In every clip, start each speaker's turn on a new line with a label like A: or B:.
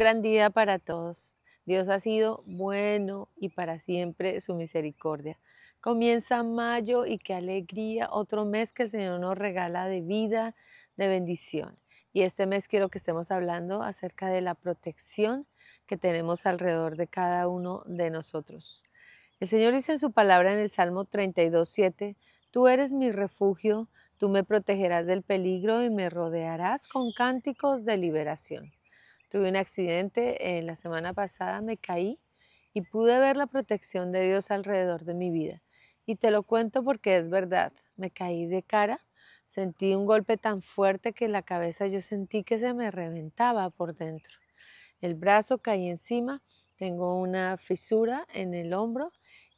A: gran día para todos. Dios ha sido bueno y para siempre su misericordia. Comienza mayo y qué alegría, otro mes que el Señor nos regala de vida, de bendición. Y este mes quiero que estemos hablando acerca de la protección que tenemos alrededor de cada uno de nosotros. El Señor dice en su palabra en el Salmo 32.7, Tú eres mi refugio, tú me protegerás del peligro y me rodearás con cánticos de liberación. Tuve un accidente en eh, la semana pasada, me caí y pude ver la protección de Dios alrededor de mi vida. Y te lo cuento porque es verdad, me caí de cara, sentí un golpe tan fuerte que la cabeza yo sentí que se me reventaba por dentro. El brazo caí encima, tengo una fisura en el hombro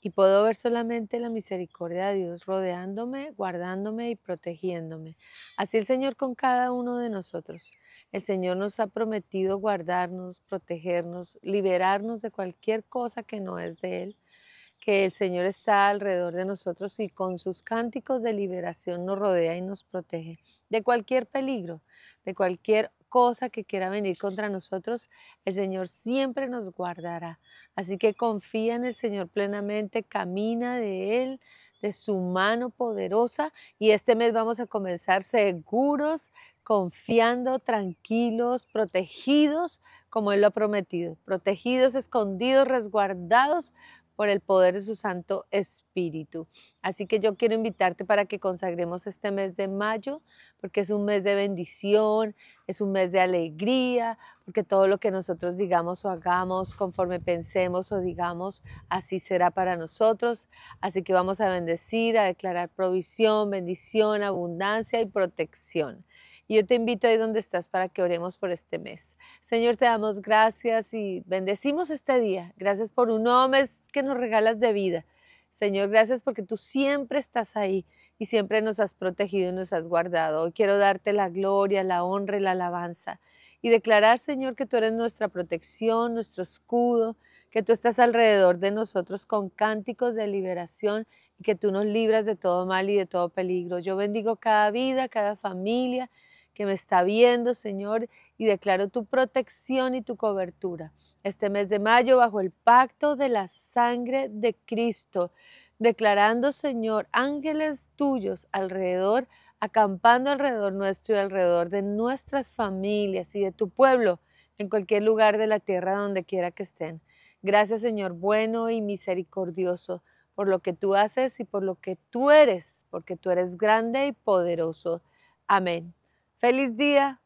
A: y puedo ver solamente la misericordia de Dios rodeándome, guardándome y protegiéndome. Así el Señor con cada uno de nosotros. El Señor nos ha prometido guardarnos, protegernos, liberarnos de cualquier cosa que no es de Él, que el Señor está alrededor de nosotros y con sus cánticos de liberación nos rodea y nos protege de cualquier peligro, de cualquier cosa que quiera venir contra nosotros, el Señor siempre nos guardará. Así que confía en el Señor plenamente, camina de Él, de su mano poderosa y este mes vamos a comenzar seguros, confiando, tranquilos, protegidos, como Él lo ha prometido, protegidos, escondidos, resguardados por el poder de su Santo Espíritu. Así que yo quiero invitarte para que consagremos este mes de mayo, porque es un mes de bendición, es un mes de alegría, porque todo lo que nosotros digamos o hagamos, conforme pensemos o digamos, así será para nosotros. Así que vamos a bendecir, a declarar provisión, bendición, abundancia y protección. Y yo te invito ahí donde estás para que oremos por este mes. Señor, te damos gracias y bendecimos este día. Gracias por un nuevo mes que nos regalas de vida. Señor, gracias porque tú siempre estás ahí y siempre nos has protegido y nos has guardado. Hoy quiero darte la gloria, la honra y la alabanza y declarar, Señor, que tú eres nuestra protección, nuestro escudo, que tú estás alrededor de nosotros con cánticos de liberación y que tú nos libras de todo mal y de todo peligro. Yo bendigo cada vida, cada familia, que me está viendo, Señor, y declaro tu protección y tu cobertura. Este mes de mayo, bajo el pacto de la sangre de Cristo, declarando, Señor, ángeles tuyos alrededor, acampando alrededor nuestro y alrededor de nuestras familias y de tu pueblo, en cualquier lugar de la tierra, donde quiera que estén. Gracias, Señor, bueno y misericordioso, por lo que tú haces y por lo que tú eres, porque tú eres grande y poderoso. Amén. Feliz dia!